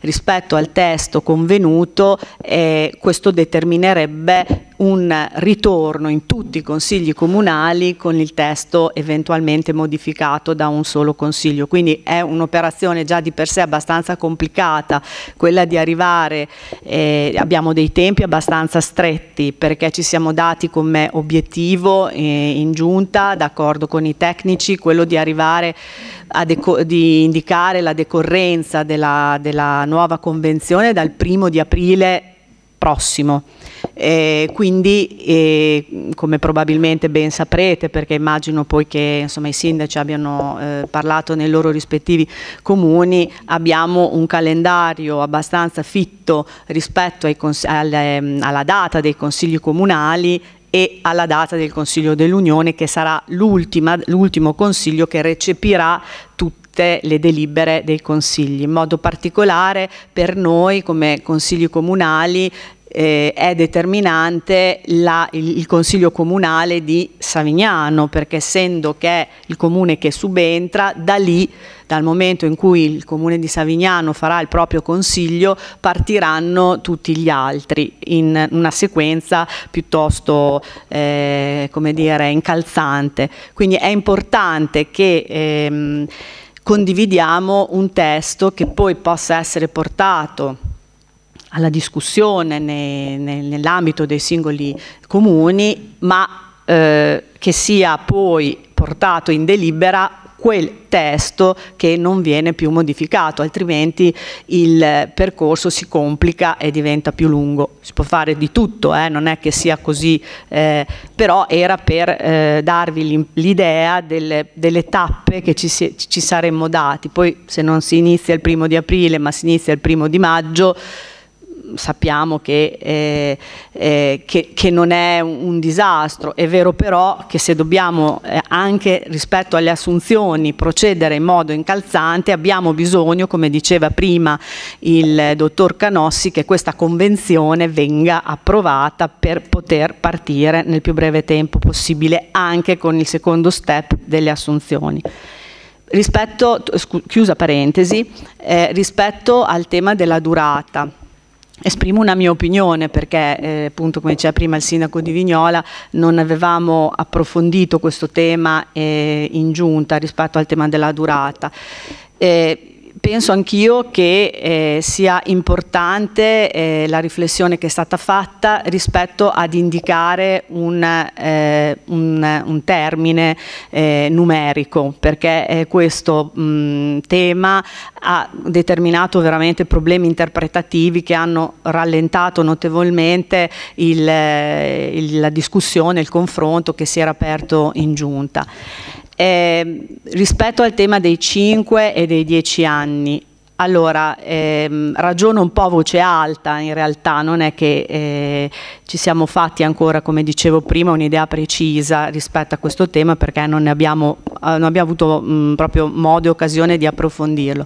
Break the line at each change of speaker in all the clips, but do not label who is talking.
rispetto al testo convenuto eh, questo determinerebbe un ritorno in tutti i consigli comunali con il testo eventualmente modificato da un solo consiglio. Quindi è un'operazione già di per sé abbastanza complicata, quella di arrivare, eh, abbiamo dei tempi abbastanza stretti perché ci siamo dati come obiettivo eh, in giunta, d'accordo con i tecnici, quello di arrivare a di indicare la decorrenza della, della nuova convenzione dal primo di aprile prossimo. Eh, quindi, eh, come probabilmente ben saprete, perché immagino poi che insomma, i sindaci abbiano eh, parlato nei loro rispettivi comuni, abbiamo un calendario abbastanza fitto rispetto alle, ehm, alla data dei consigli comunali e alla data del Consiglio dell'Unione che sarà l'ultimo consiglio che recepirà tutte le delibere dei consigli. In modo particolare per noi come consigli comunali eh, è determinante la, il, il, Consiglio Comunale di Savignano, perché essendo che è il comune che subentra, da lì, dal momento in cui il Comune di Savignano farà il proprio Consiglio, partiranno tutti gli altri in una sequenza piuttosto, eh, come dire, incalzante. Quindi è importante che... Ehm, condividiamo un testo che poi possa essere portato alla discussione ne, ne, nell'ambito dei singoli comuni, ma eh, che sia poi portato in delibera quel testo che non viene più modificato, altrimenti il percorso si complica e diventa più lungo. Si può fare di tutto, eh? non è che sia così, eh, però era per eh, darvi l'idea delle, delle, tappe che ci, si, ci saremmo dati. Poi se non si inizia il primo di aprile ma si inizia il primo di maggio, sappiamo che, eh, eh, che, che, non è un, disastro, è vero però che se dobbiamo eh, anche rispetto alle assunzioni procedere in modo incalzante abbiamo bisogno, come diceva prima il eh, dottor Canossi, che questa convenzione venga approvata per poter partire nel più breve tempo possibile anche con il secondo step delle assunzioni. Rispetto, chiusa parentesi, eh, rispetto al tema della durata, Esprimo una mia opinione perché, eh, appunto, come diceva prima il sindaco di Vignola, non avevamo approfondito questo tema eh, in giunta rispetto al tema della durata. Eh, penso anch'io che eh, sia importante eh, la riflessione che è stata fatta rispetto ad indicare un, eh, un, un termine eh, numerico, perché eh, questo mh, tema ha determinato veramente problemi interpretativi che hanno rallentato notevolmente il, eh, il, la discussione, il confronto che si era aperto in giunta. Eh, rispetto al tema dei 5 e dei 10 anni, allora, ehm, ragiono un po' a voce alta in realtà, non è che eh, ci siamo fatti ancora, come dicevo prima, un'idea precisa rispetto a questo tema perché non, abbiamo, eh, non abbiamo, avuto mh, proprio modo e occasione di approfondirlo.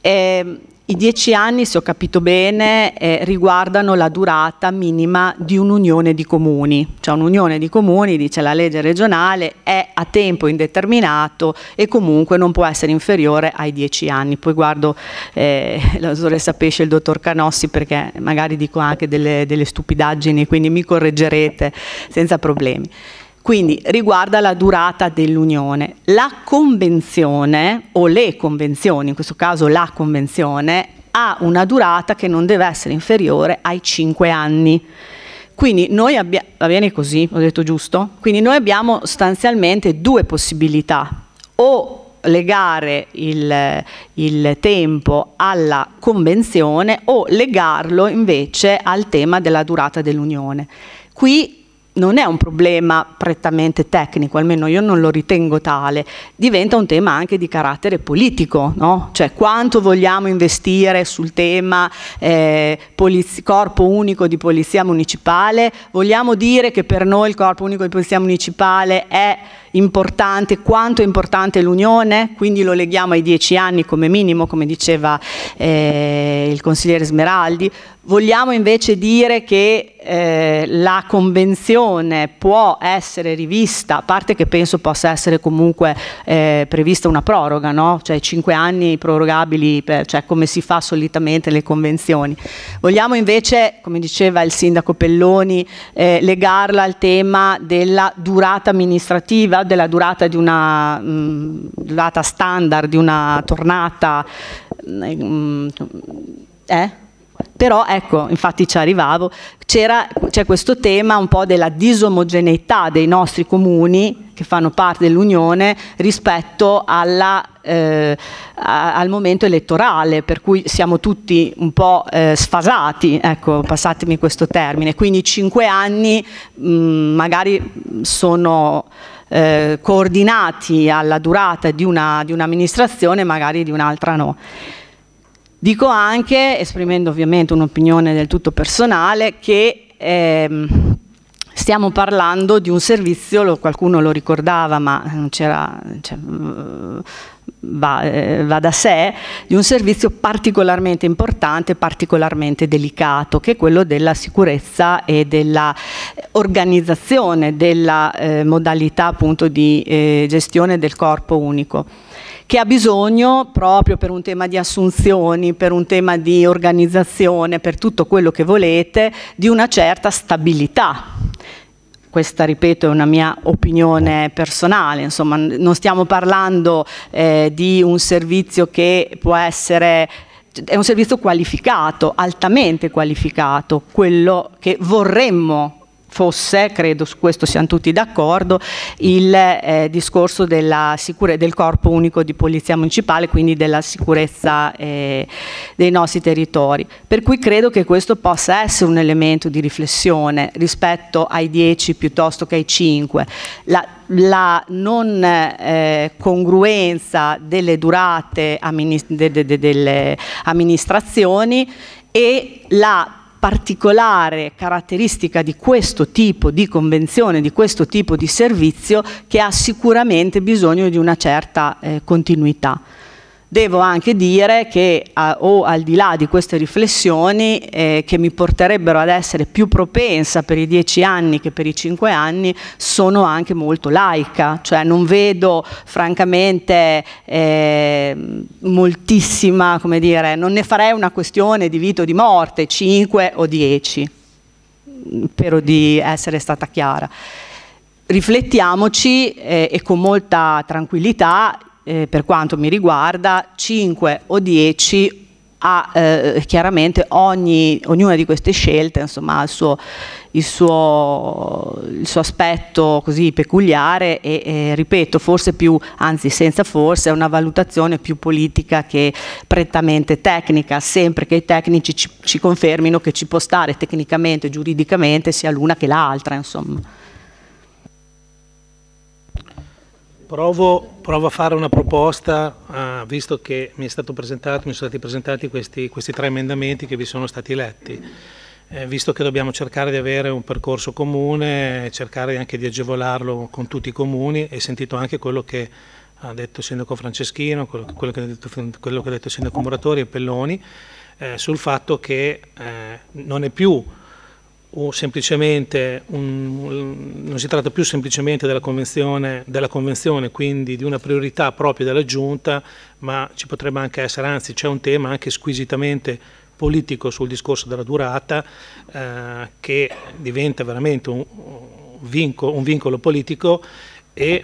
Eh, i dieci anni, se ho capito bene, eh, riguardano la durata minima di un'unione di comuni. Cioè un'unione di comuni, dice la legge regionale, è a tempo indeterminato e comunque non può essere inferiore ai dieci anni. Poi guardo eh, la dottoressa Pesce e il dottor Canossi perché magari dico anche delle, delle stupidaggini, quindi mi correggerete senza problemi. Quindi riguarda la durata dell'unione. La convenzione o le convenzioni, in questo caso la convenzione, ha una durata che non deve essere inferiore ai 5 anni. Quindi noi abbiamo, va bene così, ho detto giusto? Quindi noi abbiamo sostanzialmente due possibilità, o legare il, il, tempo alla convenzione o legarlo invece al tema della durata dell'unione. Qui non è un problema prettamente tecnico, almeno io non lo ritengo tale, diventa un tema anche di carattere politico, no? cioè quanto vogliamo investire sul tema eh, corpo unico di polizia municipale, vogliamo dire che per noi il corpo unico di polizia municipale è importante, quanto è importante l'unione, quindi lo leghiamo ai dieci anni come minimo, come diceva eh, il consigliere Smeraldi, Vogliamo invece dire che eh, la convenzione può essere rivista, a parte che penso possa essere comunque eh, prevista una proroga, no? cioè cinque anni prorogabili, per, cioè come si fa solitamente le convenzioni. Vogliamo invece, come diceva il sindaco Pelloni, eh, legarla al tema della durata amministrativa, della durata di una mh, mm, durata standard, di una tornata. Mh, mm, mh, mm, eh? Però ecco, infatti ci arrivavo, c'è questo tema un po' della disomogeneità dei nostri comuni che fanno parte dell'Unione rispetto alla, eh, a, al momento elettorale, per cui siamo tutti un po' eh, sfasati, ecco, passatemi questo termine. Quindi cinque anni mh, magari sono... Eh, coordinati alla durata di un'amministrazione, un magari di un'altra no. Dico anche, esprimendo ovviamente un'opinione del tutto personale, che ehm, stiamo parlando di un servizio, lo, qualcuno lo ricordava ma non c'era... Cioè, mm, Va, eh, va, da sé, di un servizio particolarmente importante, particolarmente delicato, che è quello della sicurezza e dell'organizzazione della eh, modalità appunto di eh, gestione del corpo unico che ha bisogno proprio per un tema di assunzioni, per un tema di organizzazione, per tutto quello che volete, di una certa stabilità. Questa, ripeto, è una mia opinione personale, insomma non stiamo parlando eh, di un servizio che può essere è un servizio qualificato, altamente qualificato, quello che vorremmo fosse, credo su questo siamo tutti d'accordo, il eh, discorso del corpo unico di polizia municipale, quindi della sicurezza eh, dei nostri territori. Per cui credo che questo possa essere un elemento di riflessione rispetto ai 10 piuttosto che ai 5. La, la non eh, congruenza delle durate delle amministrazioni e la particolare caratteristica di questo tipo di convenzione, di questo tipo di servizio che ha sicuramente bisogno di una certa eh, continuità. Devo anche dire che a, o al di là di queste riflessioni eh, che mi porterebbero ad essere più propensa per i dieci anni che per i cinque anni, sono anche molto laica, cioè non vedo francamente eh, moltissima, come dire, non ne farei una questione di vita o di morte, cinque o dieci, spero di essere stata chiara. Riflettiamoci eh, e con molta tranquillità eh, per quanto mi riguarda, 5 o 10 ha eh, chiaramente ogni, ognuna di queste scelte insomma, il, suo, il, suo, il, suo, aspetto così peculiare e, e, ripeto forse più, anzi senza forse, è una valutazione più politica che prettamente tecnica, sempre che i tecnici ci, ci confermino che ci può stare tecnicamente, giuridicamente sia l'una che l'altra. Insomma.
Provo, provo, a fare una proposta, uh, visto che mi, presentato, mi, sono stati presentati questi, questi, tre emendamenti che vi sono stati letti. Eh, visto che dobbiamo cercare di avere un percorso comune, cercare anche di agevolarlo con tutti i comuni e sentito anche quello che ha detto il sindaco Franceschino, quello, quello, che, ha detto, quello che, ha detto, il sindaco Muratori e Pelloni, eh, sul fatto che eh, non è più o semplicemente un, non si tratta più semplicemente della convenzione, della convenzione, quindi di una priorità propria della Giunta, ma ci potrebbe anche essere, anzi c'è un tema anche squisitamente politico sul discorso della durata eh, che diventa veramente un, un, vinco, un vincolo politico e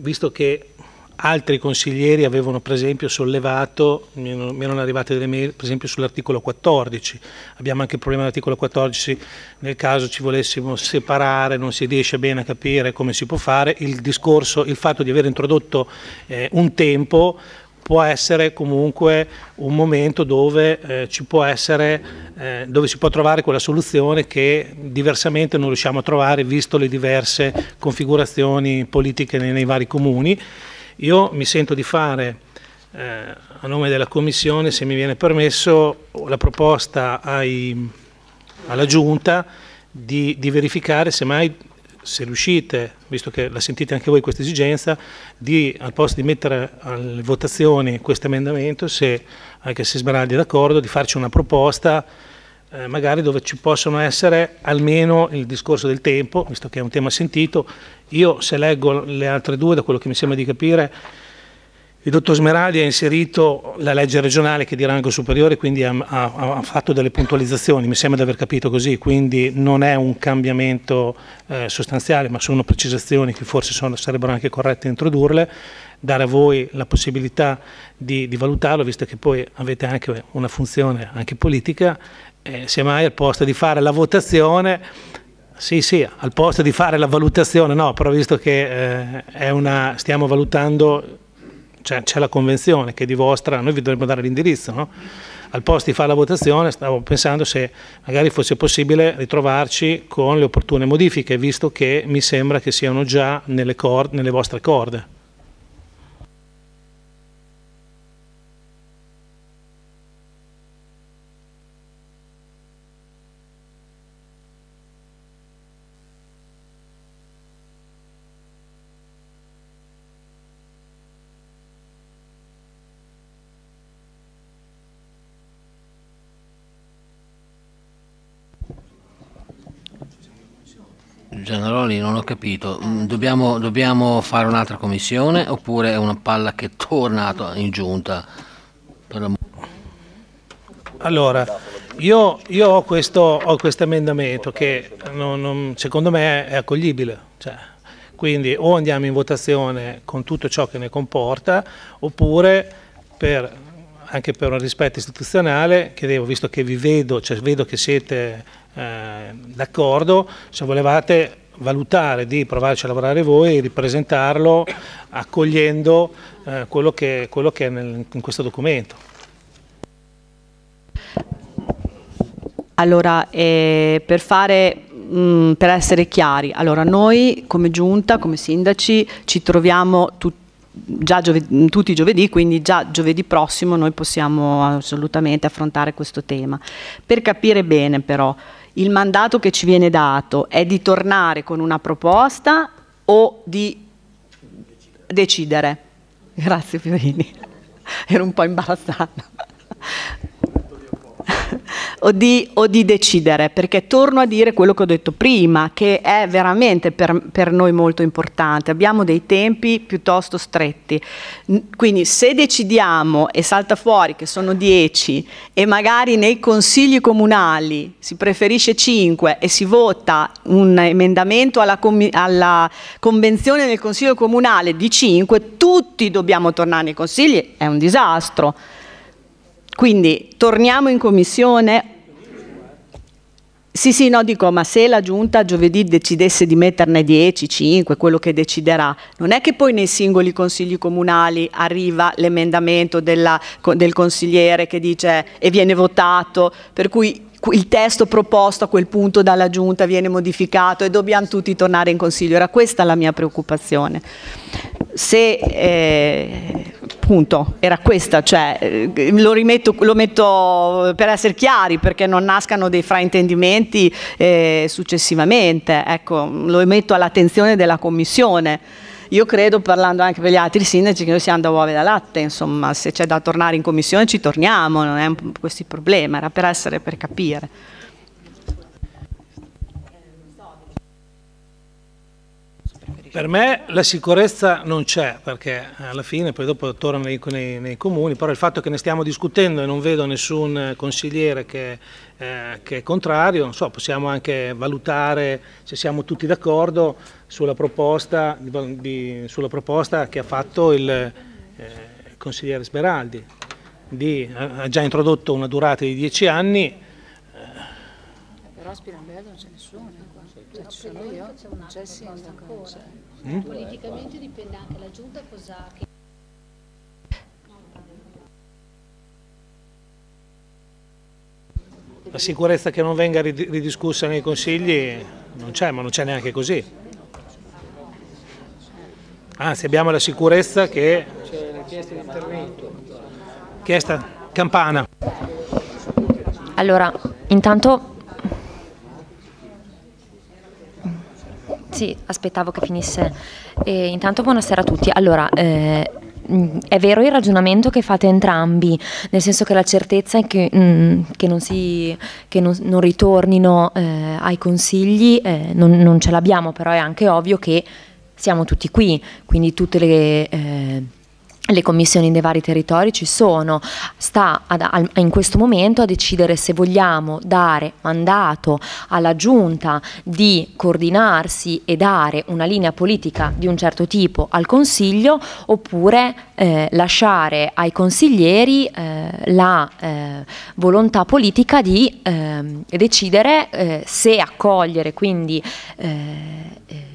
visto che Altri consiglieri avevano per esempio sollevato, mi erano arrivate delle mail per esempio sull'articolo 14, abbiamo anche il problema dell'articolo 14 nel caso ci volessimo separare, non si riesce bene a capire come si può fare, il discorso, il fatto di aver introdotto eh, un tempo può essere comunque un momento dove, eh, ci può essere, eh, dove si può trovare quella soluzione che diversamente non riusciamo a trovare visto le diverse configurazioni politiche nei, nei vari comuni. Io mi sento di fare, eh, a nome della Commissione, se mi viene permesso, la proposta ai, alla Giunta di, di verificare mai se riuscite, visto che la sentite anche voi questa esigenza, di al posto di mettere alle votazioni questo emendamento, se anche se Smeraldi è d'accordo, di farci una proposta eh, magari dove ci possono essere almeno il discorso del tempo, visto che è un tema sentito. Io se leggo le altre due, da quello che mi sembra di capire, il dottor Smeraldi ha inserito la legge regionale che è di rango superiore, quindi ha, ha, ha fatto delle puntualizzazioni, mi sembra di aver capito così, quindi non è un cambiamento eh, sostanziale, ma sono precisazioni che forse sono, sarebbero anche corrette introdurle dare a voi la possibilità di, di, valutarlo, visto che poi avete anche una funzione anche politica, eh, semmai al posto di fare la votazione, sì sì, al posto di fare la valutazione, no, però visto che eh, una, stiamo valutando c'è, cioè, c'è la convenzione che è di vostra, noi vi dovremmo dare l'indirizzo, no? al posto di fare la votazione stavo pensando se magari fosse possibile ritrovarci con le opportune modifiche, visto che mi sembra che siano già nelle, corde, nelle vostre corde. allora non ho capito. Mm, dobbiamo, dobbiamo fare un'altra commissione oppure è una palla che è tornata in giunta? Allora, io, io ho, questo, ho questo emendamento che non, non, secondo me è accoglibile. Cioè, quindi o andiamo in votazione con tutto ciò che ne comporta oppure per anche per un rispetto istituzionale, chiedevo, visto che vi vedo, cioè vedo che siete eh, d'accordo, se volevate valutare di provarci a lavorare voi e ripresentarlo accogliendo eh, quello, che, quello, che, è nel, in questo documento.
Allora, eh, per fare Mm, per essere chiari, allora noi come giunta, come sindaci ci troviamo tu, giovedì, tutti i giovedì, quindi già giovedì prossimo noi possiamo assolutamente affrontare questo tema. Per capire bene però il mandato che ci viene dato è di tornare con una proposta o di decidere. Grazie Fiorini, ero un po' imbarazzata o di, o di, decidere, perché torno a dire quello che ho detto prima, che è veramente per, per noi molto importante, abbiamo dei tempi piuttosto stretti, quindi se decidiamo e salta fuori che sono 10 e magari nei consigli comunali si preferisce 5 e si vota un emendamento alla, alla convenzione del Consiglio Comunale di 5, tutti dobbiamo tornare nei consigli, è un disastro. Quindi torniamo in commissione. Sì, sì, no, dico, ma se la giunta giovedì decidesse di metterne 10, 5, quello che deciderà, non è che poi nei singoli consigli comunali arriva l'emendamento del consigliere che dice e viene votato, per cui il testo proposto a quel punto dalla giunta viene modificato e dobbiamo tutti tornare in consiglio. Era questa la mia preoccupazione. Se eh, appunto era questa, cioè, eh, lo, rimetto, lo metto per essere chiari perché non nascano dei fraintendimenti eh, successivamente, ecco, lo metto all'attenzione della Commissione. Io credo, parlando anche per gli altri sindaci, che noi siamo da uova e da latte, insomma, se c'è da tornare in Commissione ci torniamo, non è un, questo il problema, era per essere, per capire.
Per me la sicurezza non c'è, perché alla fine poi dopo torna nei, nei, nei, comuni, però il fatto che ne stiamo discutendo e non vedo nessun consigliere che, eh, che è contrario, non so, possiamo anche valutare se siamo tutti d'accordo sulla, sulla, proposta che ha fatto il eh, consigliere Sberaldi. Di, ha già introdotto una durata di 10 anni.
però a Spinambello non c'è nessuno no, ci sono io, non c'è il sindaco. Mm? Politicamente dipende anche la giunta cosa... Che...
La sicurezza che non venga ridiscussa nei consigli non c'è, ma non c'è neanche così. Anzi, abbiamo la sicurezza che...
C'è la chiesta di intervento.
Chiesta, campana.
Allora, intanto Sì, aspettavo che finisse. E intanto buonasera a tutti. Allora, eh, è vero il ragionamento che fate entrambi, nel senso che la certezza è che, mm, che, non, si, che non, non, ritornino eh, ai consigli eh, non, non, ce l'abbiamo, però è anche ovvio che siamo tutti qui, quindi tutte le eh, le commissioni dei vari territori ci sono, sta ad, al, in questo momento a decidere se vogliamo dare mandato alla giunta di coordinarsi e dare una linea politica di un certo tipo al Consiglio oppure eh, lasciare ai consiglieri eh, la eh, volontà politica di ehm, decidere eh, se accogliere quindi eh, eh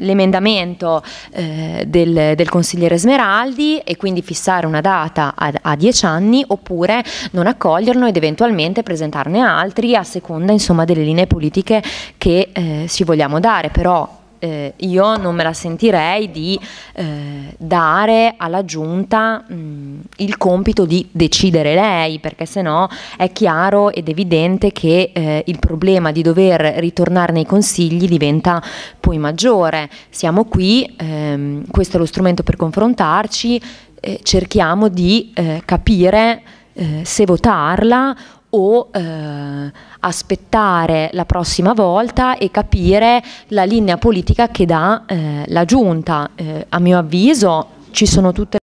l'emendamento eh, del, del, consigliere Smeraldi e quindi fissare una data a, a, dieci anni oppure non accoglierlo ed eventualmente presentarne altri a seconda insomma, delle linee politiche che eh, ci vogliamo dare, però eh, io non me la sentirei di eh, dare alla giunta mh, mm, il compito di decidere lei, perché se no è chiaro ed evidente che eh, il problema di dover ritornare nei consigli diventa poi maggiore. Siamo qui, ehm, questo è lo strumento per confrontarci, eh, cerchiamo di eh, capire eh, se votarla o eh, aspettare la prossima volta e capire la linea politica che dà eh, la giunta. Eh, a mio avviso ci sono tutte